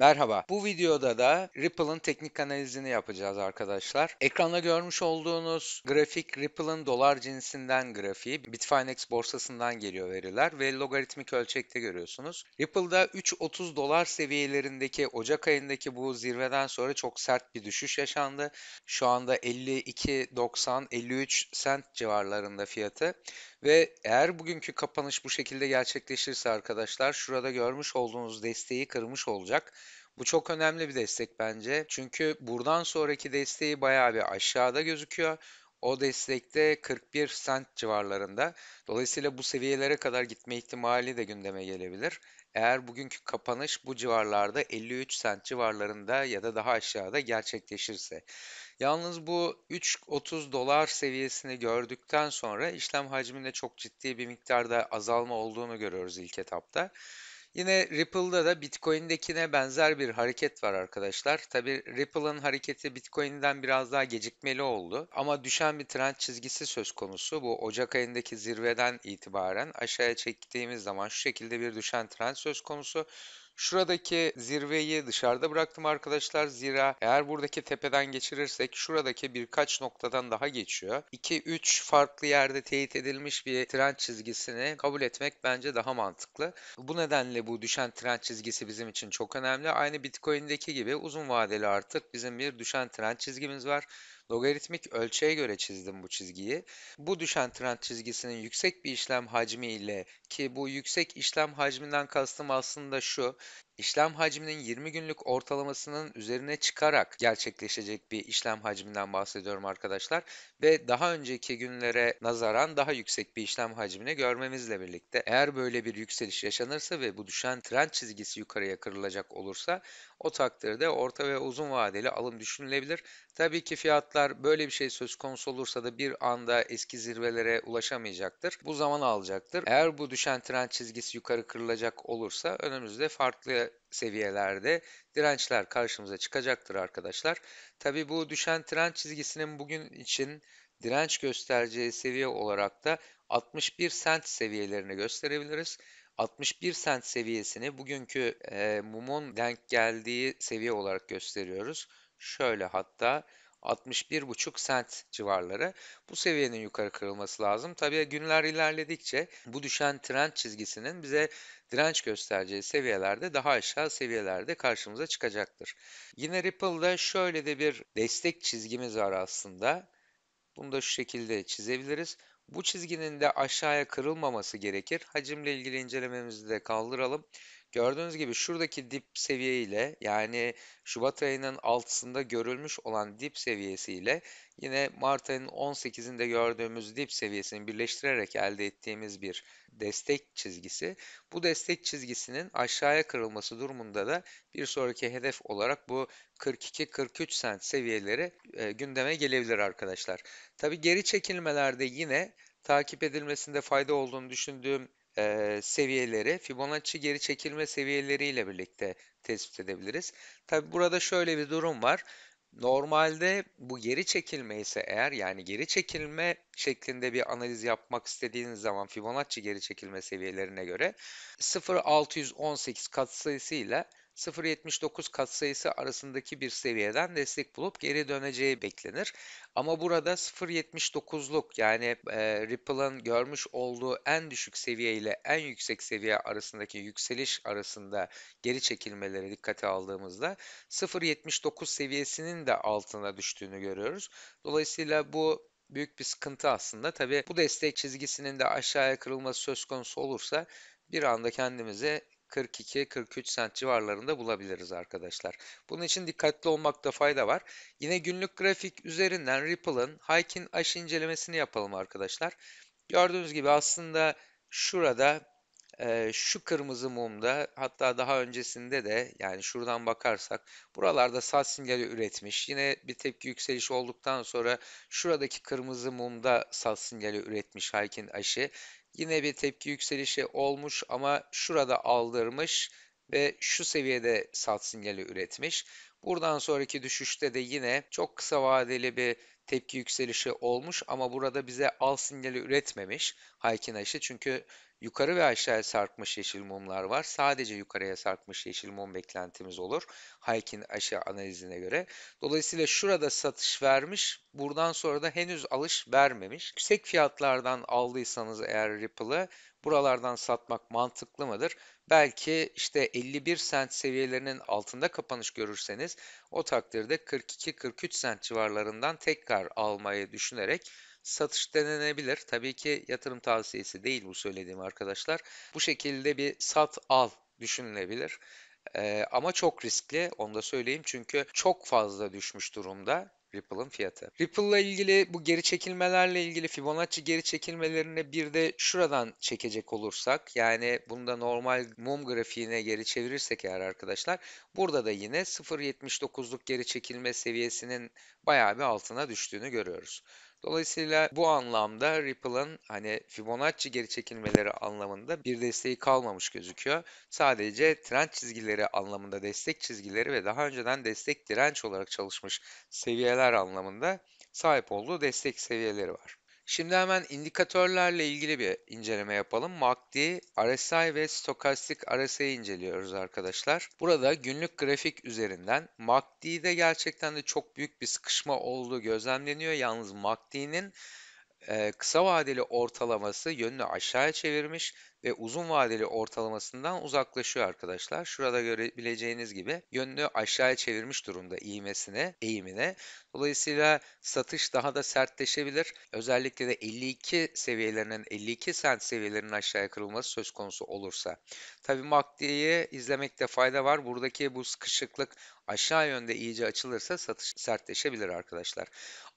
Merhaba. Bu videoda da Ripple'ın teknik analizini yapacağız arkadaşlar. Ekranda görmüş olduğunuz grafik Ripple'ın dolar cinsinden grafiği. Bitfinex borsasından geliyor veriler ve logaritmik ölçekte görüyorsunuz. Ripple'da 3.30 dolar seviyelerindeki Ocak ayındaki bu zirveden sonra çok sert bir düşüş yaşandı. Şu anda 52.90 53 sent civarlarında fiyatı. Ve eğer bugünkü kapanış bu şekilde gerçekleşirse arkadaşlar şurada görmüş olduğunuz desteği kırmış olacak. Bu çok önemli bir destek bence. Çünkü buradan sonraki desteği bayağı bir aşağıda gözüküyor. O destekte 41 sent civarlarında. Dolayısıyla bu seviyelere kadar gitme ihtimali de gündeme gelebilir. Eğer bugünkü kapanış bu civarlarda 53 sent civarlarında ya da daha aşağıda gerçekleşirse. Yalnız bu 3.30 dolar seviyesini gördükten sonra işlem hacminde çok ciddi bir miktarda azalma olduğunu görüyoruz ilk etapta. Yine Ripple'da da Bitcoin'dekine benzer bir hareket var arkadaşlar. Tabi Ripple'ın hareketi Bitcoin'den biraz daha gecikmeli oldu. Ama düşen bir trend çizgisi söz konusu. Bu Ocak ayındaki zirveden itibaren aşağıya çektiğimiz zaman şu şekilde bir düşen trend söz konusu. Şuradaki zirveyi dışarıda bıraktım arkadaşlar. Zira eğer buradaki tepeden geçirirsek şuradaki birkaç noktadan daha geçiyor. 2-3 farklı yerde teyit edilmiş bir trend çizgisini kabul etmek bence daha mantıklı. Bu nedenle bu düşen trend çizgisi bizim için çok önemli. Aynı Bitcoin'deki gibi uzun vadeli artık bizim bir düşen trend çizgimiz var. Logaritmik ölçüye göre çizdim bu çizgiyi. Bu düşen trend çizgisinin yüksek bir işlem hacmi ile ki bu yüksek işlem hacminden kastım aslında şu. İşlem hacminin 20 günlük ortalamasının üzerine çıkarak gerçekleşecek bir işlem hacminden bahsediyorum arkadaşlar ve daha önceki günlere nazaran daha yüksek bir işlem hacmini görmemizle birlikte eğer böyle bir yükseliş yaşanırsa ve bu düşen trend çizgisi yukarıya kırılacak olursa o takdirde orta ve uzun vadeli alım düşünülebilir. Tabii ki fiyatlar böyle bir şey söz konusu olursa da bir anda eski zirvelere ulaşamayacaktır. Bu zaman alacaktır. Eğer bu düşen trend çizgisi yukarı kırılacak olursa önümüzde farklı seviyelerde dirençler karşımıza çıkacaktır arkadaşlar. Tabii bu düşen trend çizgisinin bugün için direnç göstereceği seviye olarak da 61 sent seviyelerini gösterebiliriz. 61 sent seviyesini bugünkü e, mumun denk geldiği seviye olarak gösteriyoruz. Şöyle hatta 61,5 sent civarları. Bu seviyenin yukarı kırılması lazım. Tabii günler ilerledikçe bu düşen trend çizgisinin bize direnç göstereceği seviyelerde daha aşağı seviyelerde karşımıza çıkacaktır. Yine Ripple'da şöyle de bir destek çizgimiz var aslında. Bunu da şu şekilde çizebiliriz. Bu çizginin de aşağıya kırılmaması gerekir. Hacimle ilgili incelememizi de kaldıralım. Gördüğünüz gibi şuradaki dip seviyeyle yani Şubat ayının 6'sında görülmüş olan dip seviyesiyle yine Mart ayının 18'inde gördüğümüz dip seviyesini birleştirerek elde ettiğimiz bir destek çizgisi. Bu destek çizgisinin aşağıya kırılması durumunda da bir sonraki hedef olarak bu 42-43 sent seviyeleri e, gündeme gelebilir arkadaşlar. Tabi geri çekilmelerde yine takip edilmesinde fayda olduğunu düşündüğüm e, seviyeleri Fibonacci geri çekilme seviyeleriyle birlikte tespit edebiliriz. Tabi burada şöyle bir durum var. Normalde bu geri çekilme ise eğer yani geri çekilme şeklinde bir analiz yapmak istediğiniz zaman Fibonacci geri çekilme seviyelerine göre 0.618 katsayısı ile 0.79 kat sayısı arasındaki bir seviyeden destek bulup geri döneceği beklenir. Ama burada 0.79'luk yani e, Ripple'ın görmüş olduğu en düşük seviye ile en yüksek seviye arasındaki yükseliş arasında geri çekilmeleri dikkate aldığımızda 0.79 seviyesinin de altına düştüğünü görüyoruz. Dolayısıyla bu büyük bir sıkıntı aslında. Tabi bu destek çizgisinin de aşağıya kırılması söz konusu olursa bir anda kendimize 42-43 sent civarlarında bulabiliriz arkadaşlar. Bunun için dikkatli olmakta fayda var. Yine günlük grafik üzerinden Ripple'ın Hikin aş incelemesini yapalım arkadaşlar. Gördüğünüz gibi aslında şurada e, şu kırmızı mumda hatta daha öncesinde de yani şuradan bakarsak buralarda sat sinyali üretmiş. Yine bir tepki yükseliş olduktan sonra şuradaki kırmızı mumda sat sinyali üretmiş Haykin aşı. Yine bir tepki yükselişi olmuş ama şurada aldırmış ve şu seviyede sat sinyali üretmiş. Buradan sonraki düşüşte de yine çok kısa vadeli bir tepki yükselişi olmuş ama burada bize al sinyali üretmemiş Haykinaşı çünkü Yukarı ve aşağıya sarkmış yeşil mumlar var. Sadece yukarıya sarkmış yeşil mum beklentimiz olur. Haykin aşağı analizine göre. Dolayısıyla şurada satış vermiş. Buradan sonra da henüz alış vermemiş. Yüksek fiyatlardan aldıysanız eğer Ripple'ı buralardan satmak mantıklı mıdır? Belki işte 51 sent seviyelerinin altında kapanış görürseniz o takdirde 42-43 sent civarlarından tekrar almayı düşünerek satış denenebilir. Tabii ki yatırım tavsiyesi değil bu söylediğim arkadaşlar. Bu şekilde bir sat al düşünülebilir. Ee, ama çok riskli onu da söyleyeyim çünkü çok fazla düşmüş durumda Ripple'ın fiyatı. Ripple'la ilgili bu geri çekilmelerle ilgili Fibonacci geri çekilmelerini bir de şuradan çekecek olursak yani bunu da normal mum grafiğine geri çevirirsek eğer arkadaşlar burada da yine 0.79'luk geri çekilme seviyesinin bayağı bir altına düştüğünü görüyoruz. Dolayısıyla bu anlamda Ripple'ın hani Fibonacci geri çekilmeleri anlamında bir desteği kalmamış gözüküyor. Sadece trend çizgileri anlamında destek çizgileri ve daha önceden destek direnç olarak çalışmış seviyeler anlamında sahip olduğu destek seviyeleri var. Şimdi hemen indikatörlerle ilgili bir inceleme yapalım. MACD, RSI ve stokastik RSI'yi inceliyoruz arkadaşlar. Burada günlük grafik üzerinden MACD'de gerçekten de çok büyük bir sıkışma olduğu gözlemleniyor. Yalnız MACD'nin kısa vadeli ortalaması yönünü aşağıya çevirmiş ve uzun vadeli ortalamasından uzaklaşıyor arkadaşlar. Şurada görebileceğiniz gibi yönünü aşağıya çevirmiş durumda iğmesine, eğimine. Dolayısıyla satış daha da sertleşebilir. Özellikle de 52 seviyelerinin 52 sent seviyelerinin aşağıya kırılması söz konusu olursa. Tabii MACD'yi izlemekte fayda var. Buradaki bu sıkışıklık aşağı yönde iyice açılırsa satış sertleşebilir arkadaşlar.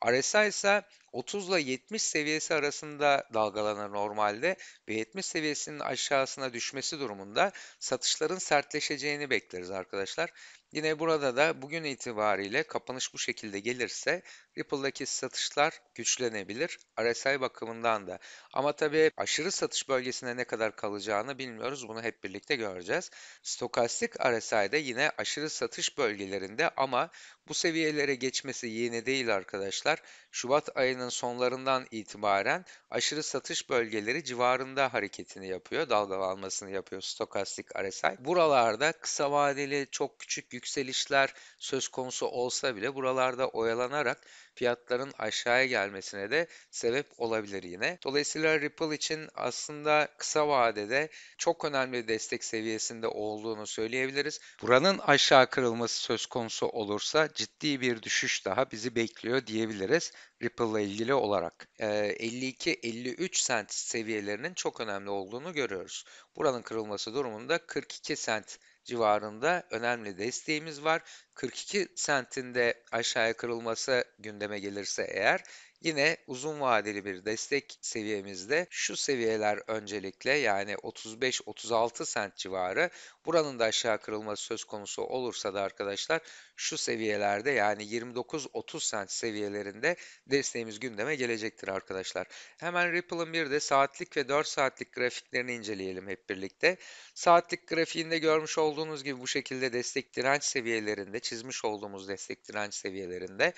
RSI ise 30 ile 70 seviyesi arasında dalgalanır normalde ve 70 seviyesinin endeksinin aşağısına düşmesi durumunda satışların sertleşeceğini bekleriz arkadaşlar. Yine burada da bugün itibariyle kapanış bu şekilde gelirse Ripple'daki satışlar güçlenebilir. RSI bakımından da. Ama tabii aşırı satış bölgesinde ne kadar kalacağını bilmiyoruz. Bunu hep birlikte göreceğiz. Stokastik RSI'de yine aşırı satış bölgelerinde ama bu seviyelere geçmesi yeni değil arkadaşlar. Şubat ayının sonlarından itibaren aşırı satış bölgeleri civarında hareketini yapıyor, dalgalanmasını yapıyor stokastik RSI. Buralarda kısa vadeli çok küçük yükselişler söz konusu olsa bile buralarda oyalanarak fiyatların aşağıya gelmesine de sebep olabilir yine. Dolayısıyla Ripple için aslında kısa vadede çok önemli destek seviyesinde olduğunu söyleyebiliriz. Buranın aşağı kırılması söz konusu olursa ciddi bir düşüş daha bizi bekliyor diyebiliriz Ripple ile ilgili olarak. 52-53 ee, sent seviyelerinin çok önemli olduğunu görüyoruz. Buranın kırılması durumunda 42 sent civarında önemli desteğimiz var. 42 sentinde aşağıya kırılması gündeme gelirse eğer Yine uzun vadeli bir destek seviyemizde şu seviyeler öncelikle yani 35-36 sent civarı buranın da aşağı kırılması söz konusu olursa da arkadaşlar şu seviyelerde yani 29-30 sent seviyelerinde desteğimiz gündeme gelecektir arkadaşlar. Hemen Ripple'ın bir de saatlik ve 4 saatlik grafiklerini inceleyelim hep birlikte. Saatlik grafiğinde görmüş olduğunuz gibi bu şekilde destek direnç seviyelerinde çizmiş olduğumuz destek direnç seviyelerinde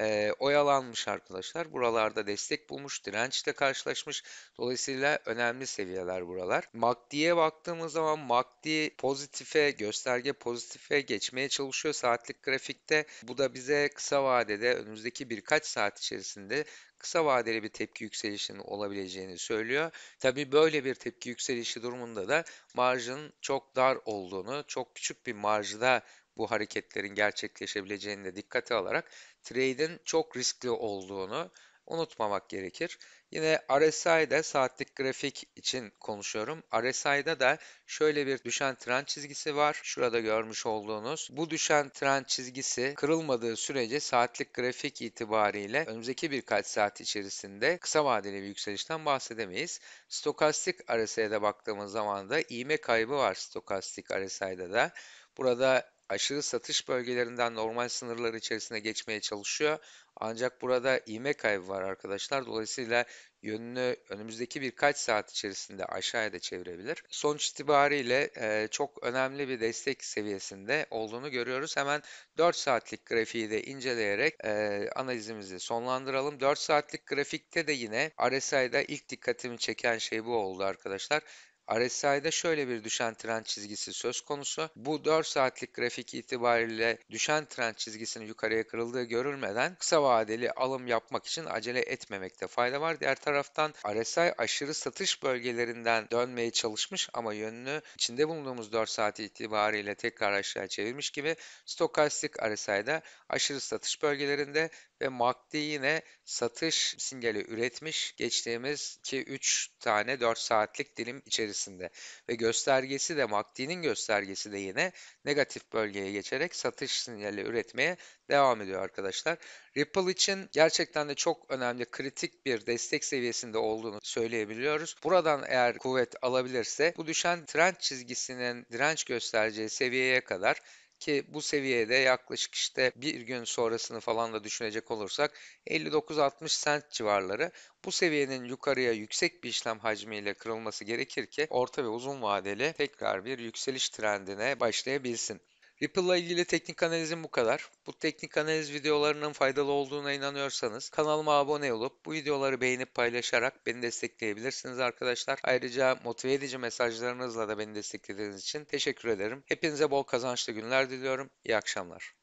e, oyalanmış arkadaşlar. Buralarda destek bulmuş, dirençle karşılaşmış. Dolayısıyla önemli seviyeler buralar. MACD'ye baktığımız zaman MACD pozitife, gösterge pozitife geçmeye çalışıyor saatlik grafikte. Bu da bize kısa vadede önümüzdeki birkaç saat içerisinde kısa vadeli bir tepki yükselişinin olabileceğini söylüyor. Tabi böyle bir tepki yükselişi durumunda da marjın çok dar olduğunu, çok küçük bir marjda bu hareketlerin gerçekleşebileceğini de dikkate alarak trade'in çok riskli olduğunu unutmamak gerekir. Yine RSI'de saatlik grafik için konuşuyorum. RSI'da da şöyle bir düşen trend çizgisi var. Şurada görmüş olduğunuz. Bu düşen trend çizgisi kırılmadığı sürece saatlik grafik itibariyle önümüzdeki birkaç saat içerisinde kısa vadeli bir yükselişten bahsedemeyiz. Stokastik RSI'de baktığımız zaman da iğme kaybı var stokastik RSI'da da. Burada aşırı satış bölgelerinden normal sınırlar içerisine geçmeye çalışıyor. Ancak burada ivme kaybı var arkadaşlar. Dolayısıyla yönünü önümüzdeki birkaç saat içerisinde aşağıya da çevirebilir. Sonuç itibariyle e, çok önemli bir destek seviyesinde olduğunu görüyoruz. Hemen 4 saatlik grafiği de inceleyerek e, analizimizi sonlandıralım. 4 saatlik grafikte de yine RSI'da ilk dikkatimi çeken şey bu oldu arkadaşlar. RSI'de şöyle bir düşen trend çizgisi söz konusu. Bu 4 saatlik grafik itibariyle düşen trend çizgisinin yukarıya kırıldığı görülmeden kısa vadeli alım yapmak için acele etmemekte fayda var. Diğer taraftan RSI aşırı satış bölgelerinden dönmeye çalışmış ama yönünü içinde bulunduğumuz 4 saat itibariyle tekrar aşağı çevirmiş gibi stokastik RSI'de aşırı satış bölgelerinde ve MACD yine satış sinyali üretmiş geçtiğimiz 2-3 tane 4 saatlik dilim içerisinde içerisinde ve göstergesi de MACD'nin göstergesi de yine negatif bölgeye geçerek satış sinyali üretmeye devam ediyor arkadaşlar. Ripple için gerçekten de çok önemli kritik bir destek seviyesinde olduğunu söyleyebiliyoruz. Buradan eğer kuvvet alabilirse bu düşen trend çizgisinin direnç göstereceği seviyeye kadar ki bu seviyede yaklaşık işte bir gün sonrasını falan da düşünecek olursak 59-60 sent civarları bu seviyenin yukarıya yüksek bir işlem hacmiyle kırılması gerekir ki orta ve uzun vadeli tekrar bir yükseliş trendine başlayabilsin. Ripple'la ilgili teknik analizim bu kadar. Bu teknik analiz videolarının faydalı olduğuna inanıyorsanız kanalıma abone olup bu videoları beğenip paylaşarak beni destekleyebilirsiniz arkadaşlar. Ayrıca motive edici mesajlarınızla da beni desteklediğiniz için teşekkür ederim. Hepinize bol kazançlı günler diliyorum. İyi akşamlar.